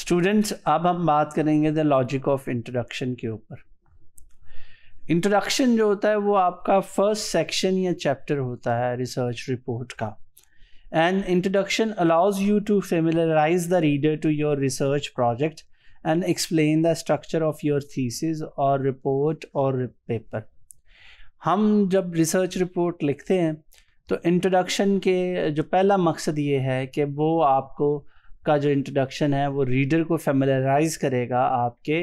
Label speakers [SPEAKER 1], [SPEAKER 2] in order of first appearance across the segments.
[SPEAKER 1] Students अब हम बात करेंगे द लॉजिक ऑफ इंट्रोडक्शन के ऊपर इंट्रोडक्शन जो होता है वो आपका फर्स्ट सेक्शन या चैप्टर होता है रिसर्च रिपोर्ट का and introduction allows you to familiarise the reader to your research project and explain the structure of your thesis और रिपोर्ट और पेपर हम जब रिसर्च रिपोर्ट लिखते हैं तो इंट्रोडक्शन के जो पहला मकसद ये है कि वो आपको का जो इंट्रोडक्शन है वो रीडर को फेमिलराइज करेगा आपके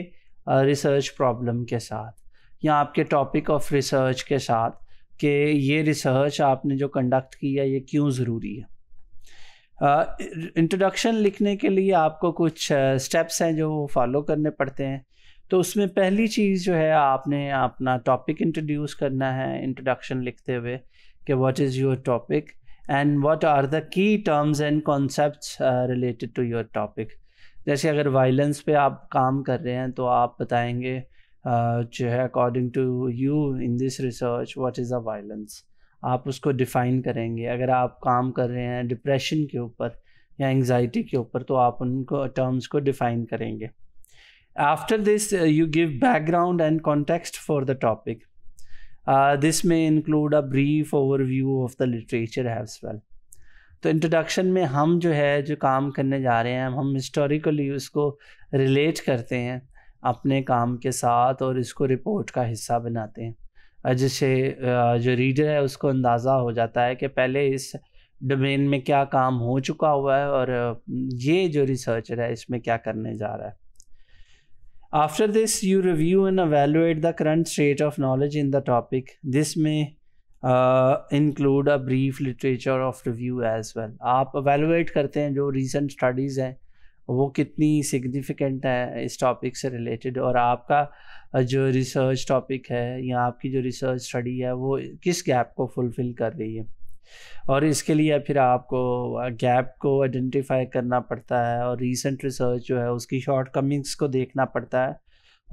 [SPEAKER 1] रिसर्च प्रॉब्लम के साथ या आपके टॉपिक ऑफ रिसर्च के साथ कि ये रिसर्च आपने जो कंडक्ट किया ये क्यों ज़रूरी है इंट्रोडक्शन uh, लिखने के लिए आपको कुछ स्टेप्स uh, हैं जो फॉलो करने पड़ते हैं तो उसमें पहली चीज़ जो है आपने अपना टॉपिक इंट्रोड्यूस करना है इंट्रोडक्शन लिखते हुए कि what is your topic and what are the key terms and concept related to your topic जैसे अगर वायलेंस पे आप काम कर रहे हैं तो आप बताएंगे uh, जो है according to you in this research what is a violence आप उसको डिफ़ाइन करेंगे अगर आप काम कर रहे हैं डिप्रेशन के ऊपर या एंग्जाइटी के ऊपर तो आप उनको टर्म्स को डिफ़ाइन करेंगे after this you give background and context for the topic this में include a brief overview of the literature as तो इंट्रोडक्शन में हम जो है जो काम करने जा रहे हैं हम हिस्टोरिकली उसको रिलेट करते हैं अपने काम के साथ और इसको रिपोर्ट का हिस्सा बनाते हैं जिससे uh, जो रीडर है उसको अंदाज़ा हो जाता है कि पहले इस डोमेन में क्या काम हो चुका हुआ है और uh, ये जो रिसर्चर है इसमें क्या करने जा रहा है After this, you review and evaluate the current state of knowledge in the topic. This may uh, include a brief literature of review as well. आप evaluate करते हैं जो recent studies हैं वो कितनी significant है इस topic से related और आपका जो research topic है या आपकी जो research study है वो किस gap को fulfill कर रही है और इसके लिए फिर आपको गैप को आइडेंटिफाई करना पड़ता है और रीसेंट रिसर्च जो है उसकी शॉर्ट कमिंग्स को देखना पड़ता है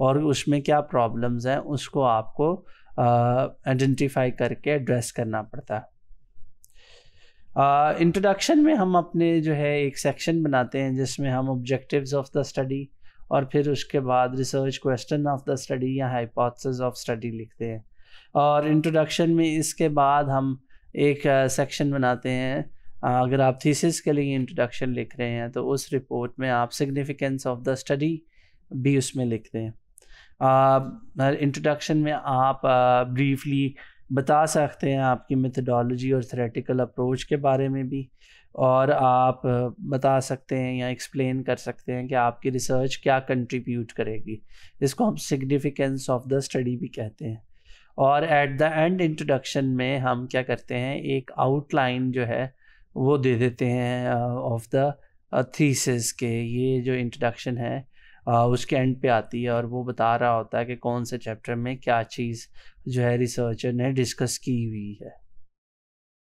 [SPEAKER 1] और उसमें क्या प्रॉब्लम्स हैं उसको आपको आइडेंटिफाई करके एड्रेस करना पड़ता है इंट्रोडक्शन uh, में हम अपने जो है एक सेक्शन बनाते हैं जिसमें हम ऑब्जेक्टिव्स ऑफ द स्टडी और फिर उसके बाद research question of the study या हाइपोथेसिस ऑफ स्टडी लिखते हैं और इंट्रोडक्शन में इसके बाद हम एक सेक्शन बनाते हैं अगर आप थीसिस के लिए इंट्रोडक्शन लिख रहे हैं तो उस रिपोर्ट में आप सिग्निफिकेंस ऑफ द स्टडी भी उसमें लिख दें इंट्रोडक्शन में आप ब्रीफली बता सकते हैं आपकी मेथडोलॉजी और थेरेटिकल अप्रोच के बारे में भी और आप बता सकते हैं या एक्सप्लेन कर सकते हैं कि आपकी रिसर्च क्या कंट्रीब्यूट करेगी इसको हम सिग्निफिकेंस ऑफ द स्टडी भी कहते हैं और एट द एंड इंट्रोडक्शन में हम क्या करते हैं एक आउटलाइन जो है वो दे देते हैं ऑफ द थीसिस के ये जो इंट्रोडक्शन है uh, उसके एंड पे आती है और वो बता रहा होता है कि कौन से चैप्टर में क्या चीज़ जो है रिसर्चर ने डिस्कस की हुई है